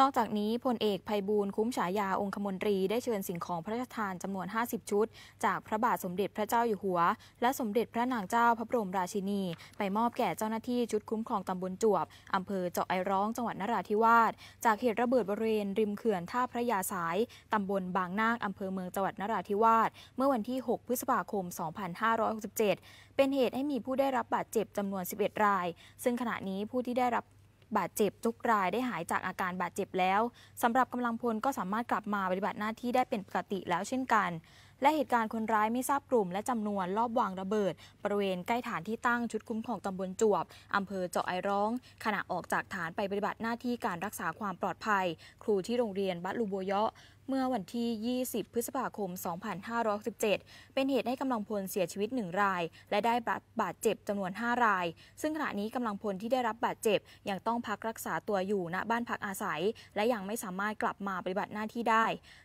นอกจากนี้พลเอกภัยบูลคุ้มฉายา องคมนตรีได้เชิญสิ่งของพระราชทานจำนวน 50 ชุด จากพระบาทสมเด็จพระเจ้าอยู่หัว และสมเด็จพระนางเจ้าพระบรมราชินี ไปมอบแก่เจ้าหน้าที่ชุดคุ้มครองตำบลจวบอำเภอเจาะไอร้องจังหวัดนราธิวาสจากเหตุระเบิดบริเวณริมเขื่อน ท่าพระยาสายตำบลบางนาคอำเภอเมืองจังหวัดนราธิวาสเมื่อวันที่6พฤษภาคม2567เป็นเหตุให้มีผู้ได้รับบาดเจ็บจำนวน11ราย ซึ่งขณะนี้ผู้ที่ได้รับบาดเจ็บ ทุกรายได้หายจากอาการบาดเจ็บแล้ว สำหรับกำลังพลก็สามารถกลับมาปฏิบัติหน้าที่ได้เป็นปกติแล้วเช่นกัน และเหตุการณ์คนร้ายไม่ทราบกลุ่ม และจำนวนรอบวางระเบิดบริเวณใกล้ฐานที่ตั้งชุดคุ้มของตำบลจวบ อำเภอเจาะไอร้อง ขณะออกจากฐานไปปฏิบัติหน้าที่การรักษาความปลอดภัยครูที่โรงเรียนบัตลูโบเยาะเมื่อวันที่ 20 พฤษภาคม 2567เป็นเหตุให้กำลังพลเสียชีวิต 1 ราย และได้บาดเจ็บจำนวน 5 ราย ซึ่งขณะนี้กำลังพลที่ได้รับบาดเจ็บยังต้องพักรักษาตัวอยู่ณ บ้านพักอาศัย และยังไม่สามารถกลับมาปฏิบัติหน้าที่ได้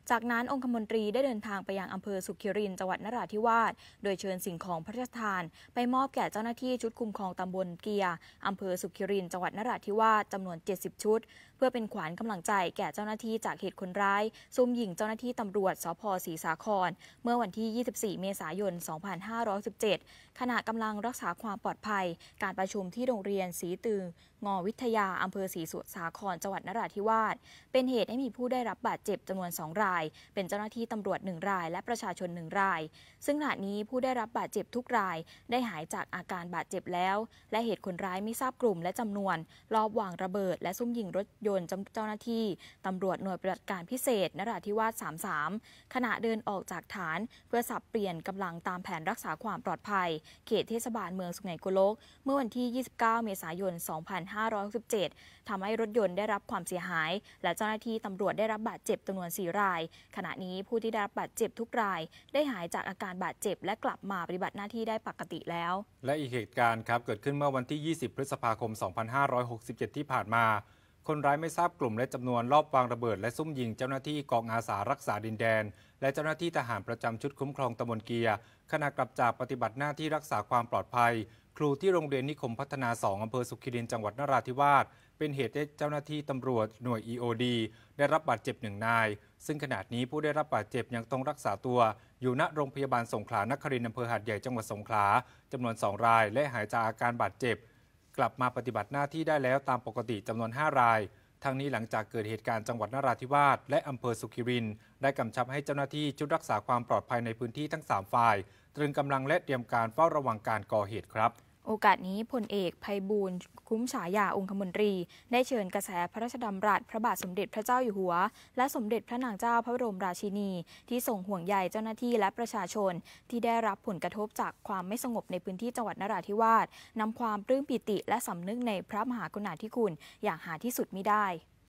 จากนั้นองคมนตรีได้เดินทางไปยังอำเภอสุขิรินจังหวัดนราธิวาสโดยเชิญสิ่งของพระราชทาน ไปมอบแก่เจ้าหน้าที่ชุดคุมครองตำบลเกียร์อำเภอสุขิรินจังหวัดนราธิวาสจำนวน 70 ชุด เพื่อเป็นขวัญกำลังใจแก่เจ้าหน้าที่จากเหตุคนร้ายซุ่มยิงเจ้าหน้าที่ตำรวจสพศรีสาคร เมื่อวันที่ 24 เมษายน 2517 ขณะกำลังรักษาความปลอดภัย การประชุมที่โรงเรียนศรีตืองอวิทยา อำเภอศรีสุสาคร จังหวัด นราธิวาส เป็นเหตุให้มีผู้ได้รับบาดเจ็บ จำนวน 2 ราย เป็นเจ้าหน้าที่ตำรวจ 1 ราย และประชาชน 1 ราย ซึ่งขณะนี้ผู้ได้รับบาดเจ็บทุกรายได้หายจากอาการบาดเจ็บแล้ว และเหตุคนร้ายไม่ทราบกลุ่ม และจำนวนรอบวางระเบิดและซุ่มยิงรถยนต์เจ้าหน้าที่ตำรวจหน่วยปฏิบัติการพิเศษนราาธิวาส33 ขณะเดินออกจากฐาน เพื่อสับเปลี่ยนกำลังตามแผนรักษาความปลอดภัยเขตเทศบาลเมืองสุไหงโกลก เมื่อวันที่ 29 เมษายน 2567ทำให้รถยนต์ได้รับความเสียหาย และเจ้าหน้าที่ตำรวจได้รับบาดเจ็บจำนวน4ราย ขณะนี้ผู้ที่ได้รับบาดเจ็บทุกราย ได้หายจากอาการบาดเจ็บ และกลับมาปฏิบัติหน้าที่ได้ปกติแล้ว และอีกเหตุการณ์ครับ เกิดขึ้นเมื่อวันที่ 20 พฤษภาคม 2567 ที่ผ่านมาคนร้ายไม่ทราบกลุ่มและจำนวนรอบวางระเบิดและซุ่มยิงเจ้าหน้าที่กองอาสารักษาดินแดนและเจ้าหน้าที่ทหารประจำชุดคุ้มครองตะบนเกียร์ขณะกลับจากปฏิบัติหน้าที่รักษาความปลอดภัย ครูที่โรงเรียนนิคมพัฒนา 2 อำเภอสุขีริน จังหวัดนราธิวาสเป็นเหตุให้เจ้าหน้าที่ตำรวจหน่วย EOD ได้รับบาดเจ็บหนึ่งนาย ซึ่งขณะนี้ผู้ได้รับบาดเจ็บยังต้องรักษาตัวอยู่ณโรงพยาบาลสงขลานครินทร์อำเภอหาดใหญ่จังหวัดสงขลาจำนวน 2 ราย และหายจากอาการบาดเจ็บกลับมาปฏิบัติหน้าที่ได้แล้วตามปกติจำนวน 5 ราย ทั้งนี้หลังจากเกิดเหตุการณ์จังหวัดนราธิวาสและอำเภอสุขิรินได้กำชับให้เจ้าหน้าที่ชุดรักษาความปลอดภัยในพื้นที่ทั้ง 3 ฝ่ายตรึงกำลังและเตรียมการเฝ้าระวังการก่อเหตุครับโอกาสนี้พลเอกภัยบูลคุ้มฉายาองคมนตรีได้เชิญกระแสพระราชดำรัสพระบาทสมเด็จพระเจ้าอยู่หัว และสมเด็จพระนางเจ้าพระบรมราชินี ที่ส่งห่วงใยเจ้าหน้าที่และประชาชน ที่ได้รับผลกระทบจากความไม่สงบในพื้นที่จังหวัดนราธิวาสนำความปลื้มปิติและสำนึกในพระมหากรุณาธิคุณอย่างหาที่สุดไม่ได้